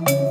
you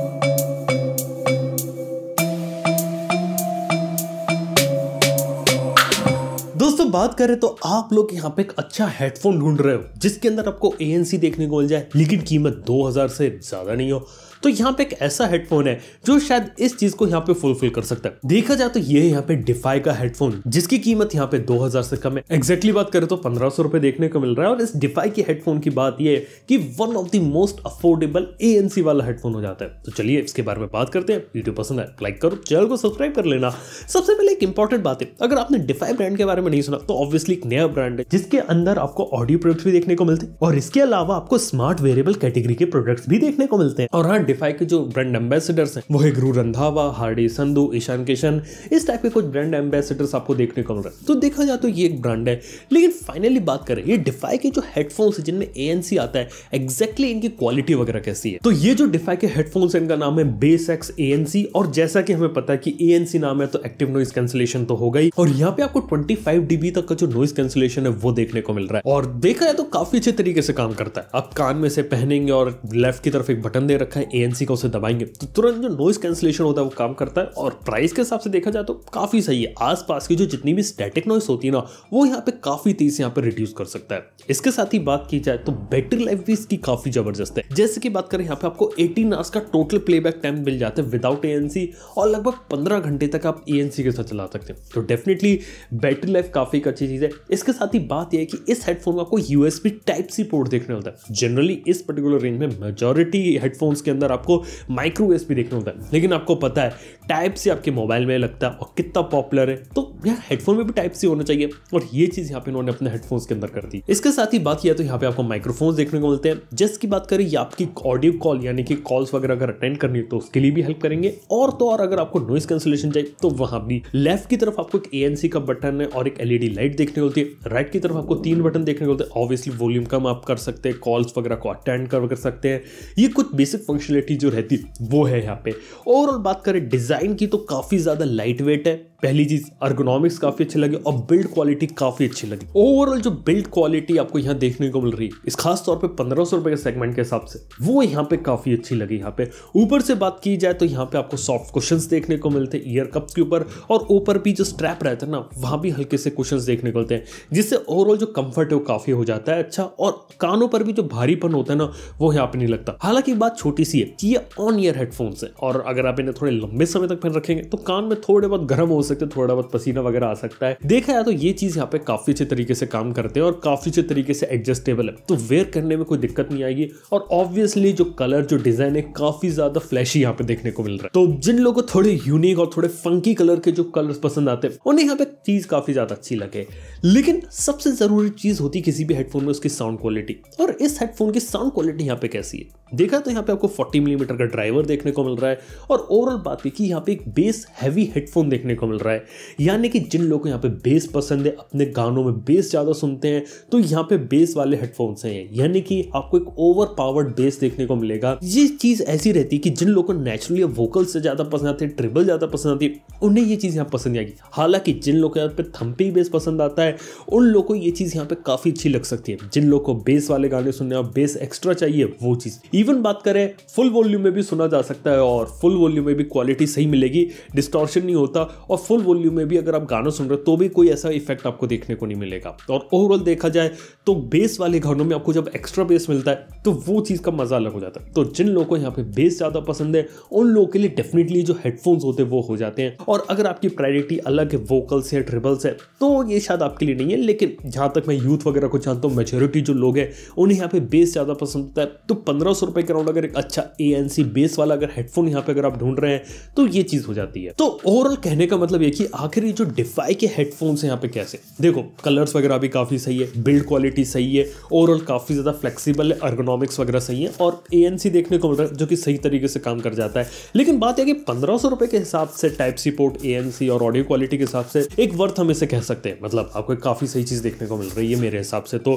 बात करें तो आप लोग यहाँ पे एक अच्छा हेडफोन ढूंढ रहे हो जिसके अंदर आपको ए देखने को मिल जाए लेकिन कीमत 2000 से ज़्यादा नहीं हो तो यहाँ पे एक ऐसा हेडफोन है जो शायद इस चीज को यहाँ पे फुलफिल कर सकता है देखा जाए तो ये यहाँ पे डिफाई का हेडफोन जिसकी कीमत यहाँ पे 2000 से कम है एग्जैक्टली बात करें तो पंद्रह सौ रुपए देखने को मिल रहा है और इस डिफाई के हेडफोन की बात ये है कि one of the most affordable a वाला हेडफोन हो जाता है तो चलिए इसके बारे में बात करते हैं वीडियो पसंद है लाइक तो करो चैनल को सब्सक्राइब कर लेना सबसे पहले एक इंपॉर्टेंट बात है अगर आपने डिफाई ब्रांड के बारे में नहीं सुना तो ऑब्वियसली एक नया ब्रांड है जिसके अंदर आपको ऑडियो प्रोडक्ट्स भी देखने को मिलते हैं और इसके अलावा आपको स्मार्ट वेरिएबल कैटेगरी के प्रोडक्ट्स भी देखने को मिलते हैं और हाँ डिफाई के जो ब्रांड एम्बेसडर्स है वो है गुरु रंधावा हार्डी संधु ईशान किशन इस टाइप के कुछ ब्रांड एम्बेसडर्स आपको देखने को मिल रहे है तो देखा जाए तो ये एक ब्रांड है लेकिन फाइनली बात करें ये डिफाई के जो हेडफोन्स है जिनमें ए आता है एग्जैक्टली इनकी क्वालिटी वगैरह कैसी है तो ये जो डिफाई के हेडफोन्स है इनका नाम है बेस एक्स ए और जैसा कि हमें पता है कि ए नाम है तो एक्टिव नॉइस कैंसिलेशन तो होगा ही और यहाँ पे आपको ट्वेंटी फाइव तक का जो नॉइस कैंसिलेशन है वो देखने को मिल रहा है और देखा है तो काफी अच्छे तरीके से काम करता है आप कान में से पहनेंगे और लेफ्ट की तरफ एक बटन दे रखा है एएनसी का उसे दबाएंगे तो तुरंत जो नॉइस कैंसिलेशन होता है वो काम करता है और प्राइस के हिसाब से देखा जाए तो काफी सही है आसपास की जो जितनी भी स्टेटिक नॉइस होती है ना वो यहाँ पे काफी तेज यहाँ पे रिड्यूस कर सकता है इसके साथ ही बात की जाए तो बैटरी लाइफ भी इसकी काफी जबरदस्त है जैसे कि बात करें यहाँ पे आपको एटीन आवर्स का टोटल प्लेबैक टाइम मिल जाता है विदाउट एएनसी और लगभग पंद्रह घंटे तक आप एएनसी के साथ चला सकते हैं तो डेफिनेटली बैटरी लाइफ काफी काफ़ी एक अच्छी चीज़ है इसके साथ ही बात यह है कि इस हेडफोन का आपको यूएसबी टाइप सी पोर्ट देखने होता है जनरली इस पर्टिकुलर रेंज में मेजोरिटी हेडफोन्स के अंदर आपको माइक्रो यूएसबी देखने होता है लेकिन आपको पता है टाइप सी आपके मोबाइल में लगता है और कितना पॉपुलर है तो यार हेडफोन में भी टाइप सी होना चाहिए और ये चीज़ यहाँ पे इन्होंने अपने हेडफोन्स के अंदर कर दी इसके साथ ही बात किया तो यहाँ पे आपको माइक्रोफोन्स देखने को मिलते हैं जिस की बात करें ये आपकी ऑडियो कॉल यानी कि कॉल्स वगैरह अगर अटेंड करनी है तो उसके लिए भी हेल्प करेंगे और तो और अगर आपको नॉइस कैंसिलेशन चाहिए तो वहाँ भी लेफ्ट की तरफ आपको एक ए का बटन है और एक एलईडी लाइट e देखने को मिलती है राइट की तरफ आपको तीन बटन देखने को मिलते हैं ऑब्वियसली वॉल्यूम कम आप कर सकते हैं कॉल्स वगैरह को अटेंड कर सकते हैं ये कुछ बेसिक फंक्शनलिटी जो रहती वो है यहाँ पे ओवरऑल बात करें डिज़ाइन की तो काफ़ी ज़्यादा लाइट वेट है पहली चीज अर्गोनॉमिक्स काफी अच्छे लगे और बिल्ड क्वालिटी काफी अच्छी लगी ओवरऑल जो बिल्ड क्वालिटी आपको यहाँ देखने को मिल रही है इस खास तौर पे पंद्रह सौ रुपए के सेगमेंट के हिसाब से वो यहाँ पे काफी अच्छी लगी यहाँ पे ऊपर से बात की जाए तो यहाँ पे आपको सॉफ्ट क्वेश्चन देखने को मिलते हैं ईयर कप्स के ऊपर और ऊपर भी जो स्ट्रैप रहता है ना वहां भी हल्के से क्वेश्चन देखने को मिलते हैं जिससे ओवरऑल जो कंफर्ट है वो काफी हो जाता है अच्छा और कानों पर भी जो भारीपन होता है ना वो यहाँ पे नहीं लगता हालांकि बात छोटी सी है ये ऑन ईयर हेडफोन्स है और अगर आप इन्हें थोड़े लंबे समय तक पहन रखेंगे तो कान में थोड़े बहुत गर्म हो सकते सकते हो थोड़ा बहुत पसीना वगैरह आ सकता है देखा जाए तो ये चीज यहाँ पे काफी अच्छे तरीके से काम करते हैं और काफी अच्छे तरीके से एडजस्टेबल है तो वेयर करने में कोई दिक्कत नहीं आएगी और ऑब्वियसली जो कलर जो डिजाइन है काफी ज्यादा फ्लैशी यहाँ पे देखने को मिल रहा है तो जिन लोगों को थोड़े यूनिक और थोड़े फंकी कलर के जो कलर पसंद आते हैं उन्हें यहाँ पे चीज काफी ज्यादा अच्छी लगे लेकिन सबसे जरूरी चीज होती किसी भी हेडफोन में उसकी साउंड क्वालिटी और इस हेडफोन की साउंड क्वालिटी यहाँ पे कैसी है देखा तो यहाँ पे आपको 40 मिलीमीटर mm का ड्राइवर देखने को मिल रहा है और ओवरऑल बात की यहाँ पे एक बेस हैवी हेडफोन देखने को मिल रहा है यानी कि जिन लोगों को यहाँ पे बेस पसंद है अपने गानों में बेस ज़्यादा सुनते हैं तो यहाँ पे बेस वाले हेडफोन्स हैं यानी कि आपको एक ओवर पावर्ड बेस देखने को मिलेगा ये चीज़ ऐसी रहती है कि जिन लोगों को नेचुरली वोकल से ज़्यादा पसंद आते हैं ट्रिबल ज़्यादा पसंद आती है उन्हें ये चीज़ यहाँ पसंद आएगी हालांकि जिन लोगों को यहाँ पे थम्पी बेस पसंद आता है उन लोगों को ये चीज़ यहाँ पे काफ़ी अच्छी लग सकती है जिन लोगों को बेस वाले गाने सुनने और बेस एक्स्ट्रा चाहिए वो चीज़ इवन बात करें फुल वॉल्यूम में भी सुना जा सकता है और फुल वॉल्यूम में भी क्वालिटी सही मिलेगी डिस्टॉर्शन नहीं होता और फुल वॉल्यूम में भी अगर आप गाना सुन रहे हो तो भी कोई ऐसा इफेक्ट आपको देखने को नहीं मिलेगा और ओवरऑल देखा जाए तो बेस वाले गानों में आपको जब एक्स्ट्रा बेस मिलता है तो वो चीज़ का मज़ा अलग हो जाता है तो जिन लोगों को यहाँ पे बेस ज़्यादा पसंद है उन लोगों के लिए डेफिनेटली जो हेडफोन्स होते हैं वो हो जाते हैं और अगर आपकी प्रायोरिटी अलग है वोकल्स है ट्रिबल्स है तो ये शायद आपके लिए नहीं है लेकिन जहाँ तक मैं यूथ वगैरह को जानता हूँ मेजोरिटी जो लोग हैं उन्हें यहाँ पे बेस ज़्यादा पसंद होता है तो पंद्रह सौ रुपये अराउंड अगर एक अच्छा ए एन सी बेस वाला अगर हेडफोन यहाँ पे अगर आप ढूंढ रहे हैं तो ये चीज़ हो जाती है तो ओवरऑल कहने का मतलब ये कि आखिर ये जो डिफाई के हेडफोन्स हैं यहाँ पे कैसे देखो कलर्स वगैरह भी काफ़ी सही है बिल्ड क्वालिटी सही है ओवरऑल काफ़ी ज़्यादा फ्लेक्सीबल है अर्गोनॉमिक इकोनॉमिक्स वगैरह सही है और ए देखने को मिल रहा है जो कि सही तरीके से काम कर जाता है लेकिन बात यह कि पंद्रह सौ के हिसाब से टाइप सी पोर्ट ए और ऑडियो क्वालिटी के हिसाब से एक वर्थ हम इसे कह सकते हैं मतलब आपको काफ़ी सही चीज़ देखने को मिल रही है मेरे हिसाब से तो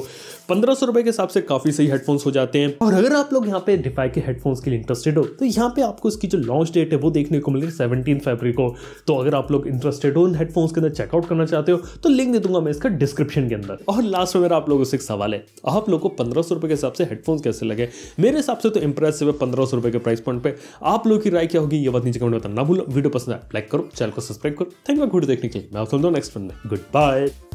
पंद्रह सौ के हिसाब से काफ़ी सही हेडफोन्स हो जाते हैं और अगर आप लोग यहाँ पे डिफाई के हेडफोन्स के लिए इंटरेस्टेड हो तो यहाँ पे आपको इसकी जो लॉन्च डेट है वो देखने को मिलेगी सेवनटीन फेबरी को तो अगर आप लोग इंटरेस्टेड हो इन हेडफोन्स के अंदर चेकआउट करना चाहते हो तो लिंक दे दूंगा मैं इसका डिस्क्रिप्शन के अंदर और लास्ट में मेरा आप लोगों से एक सवाल है आप लोग को पंद्रह सौ के हिसाब से हेडफोन्स कैसे लगे मेरे हिसाब से तो इंप्रेसिव है पंद्रह सौ रुपये के प्राइस पॉइंट पे आप लोगों की राय क्या होगी ये बात नीचे कमेंट बताना ना भूलो वीडियो पसंद आए लाइक करो चैनल को सब्सक्राइब करो थैंक यू वीडियो देखने के लिए मैं सुनता हूँ नेक्स्ट फंड गुड बाय